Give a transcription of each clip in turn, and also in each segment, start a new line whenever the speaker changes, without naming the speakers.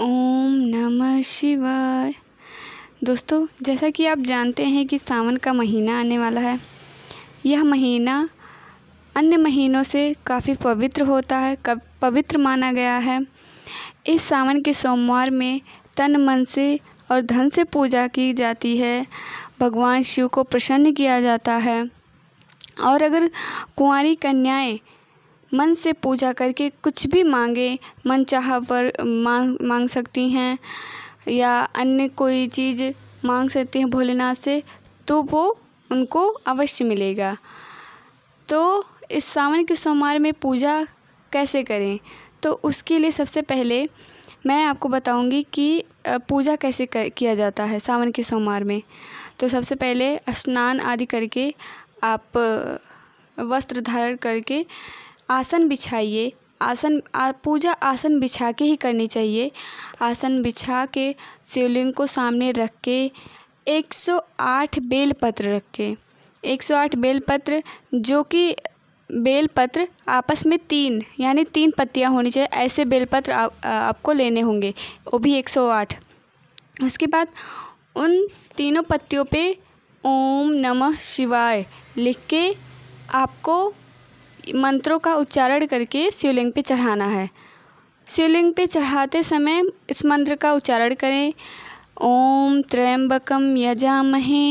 ओम नमः शिवाय दोस्तों जैसा कि आप जानते हैं कि सावन का महीना आने वाला है यह महीना अन्य महीनों से काफ़ी पवित्र होता है कब पवित्र माना गया है इस सावन के सोमवार में तन मन से और धन से पूजा की जाती है भगवान शिव को प्रसन्न किया जाता है और अगर कुंवारी कन्याएं मन से पूजा करके कुछ भी मांगें चाह पर मांग मांग सकती हैं या अन्य कोई चीज़ मांग सकती हैं भोलेनाथ से तो वो उनको अवश्य मिलेगा तो इस सावन के सोमवार में पूजा कैसे करें तो उसके लिए सबसे पहले मैं आपको बताऊंगी कि पूजा कैसे कर, किया जाता है सावन के सोमवार में तो सबसे पहले स्नान आदि करके आप वस्त्र धारण करके आसन बिछाइए आसन पूजा आसन बिछा के ही करनी चाहिए आसन बिछा के शिवलिंग को सामने रख के एक सौ आठ बेलपत्र के एक सौ आठ बेलपत्र जो कि बेलपत्र आपस में तीन यानी तीन पत्तियाँ होनी चाहिए ऐसे बेलपत्र आपको लेने होंगे वो भी एक सौ आठ उसके बाद उन तीनों पत्तियों पे ओम नमः शिवाय लिख के आपको मंत्रों का उच्चारण करके शिवलिंग पे चढ़ाना है शिवलिंग पे चढ़ाते समय इस मंत्र का उच्चारण करें ओम त्र्यंबकम यजामहे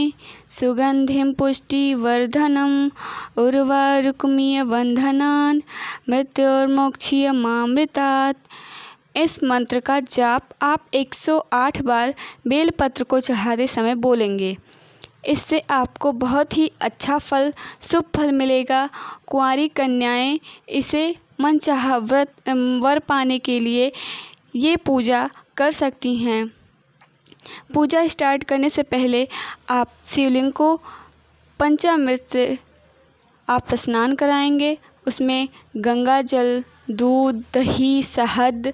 सुगंधिम पुष्टि वर्धनम उर्वरुकमीय बंधनान मृत्योर्मोक्षीय मामृतात् इस मंत्र का जाप आप 108 बार बेलपत्र को चढ़ाते समय बोलेंगे इससे आपको बहुत ही अच्छा फल शुभ फल मिलेगा कुंवारी कन्याएँ इसे मनचाहा व्रत वर पाने के लिए ये पूजा कर सकती हैं पूजा स्टार्ट करने से पहले आप शिवलिंग को पंचामृत से आप स्नान कराएंगे उसमें गंगा जल दूध दही शहद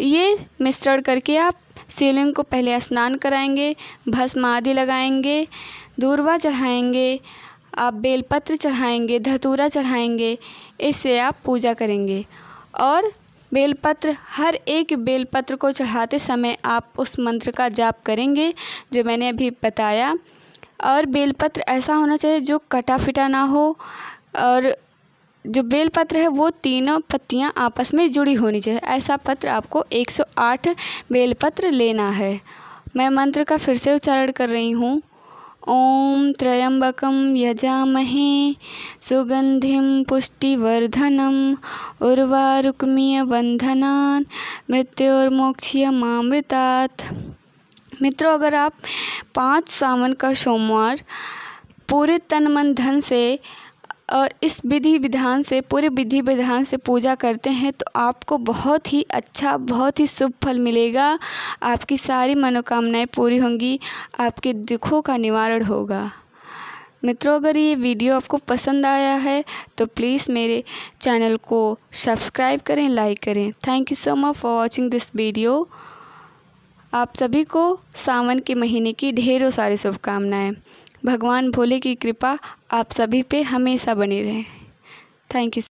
ये मिश्रण करके आप शिवलिंग को पहले स्नान कराएंगे भस्म आदि लगाएँगे दूरवा चढ़ाएँगे आप बेलपत्र चढ़ाएँगे धतूरा चढ़ाएँगे इससे आप पूजा करेंगे और बेलपत्र हर एक बेलपत्र को चढ़ाते समय आप उस मंत्र का जाप करेंगे जो मैंने अभी बताया और बेलपत्र ऐसा होना चाहिए जो कटा फिटा ना हो और जो बेलपत्र है वो तीनों पत्तियां आपस में जुड़ी होनी चाहिए ऐसा पत्र आपको 108 बेलपत्र लेना है मैं मंत्र का फिर से उच्चारण कर रही हूँ ओम त्रयंबकम यजामहे सुगंधिम पुष्टिवर्धनम उर्वारुक्मीय बंधनान मृत्योर्मोक्षीय मामृतात् मित्रों अगर आप पाँच सावन का सोमवार पूरे तन मन धन से और इस विधि विधान से पूरे विधि विधान से पूजा करते हैं तो आपको बहुत ही अच्छा बहुत ही शुभ फल मिलेगा आपकी सारी मनोकामनाएं पूरी होंगी आपके दुखों का निवारण होगा मित्रों अगर ये वीडियो आपको पसंद आया है तो प्लीज़ मेरे चैनल को सब्सक्राइब करें लाइक करें thank you so much for watching this video आप सभी को सावन के महीने की ढेरों सारी शुभकामनाएँ भगवान भोले की कृपा आप सभी पे हमेशा बनी रहे थैंक यू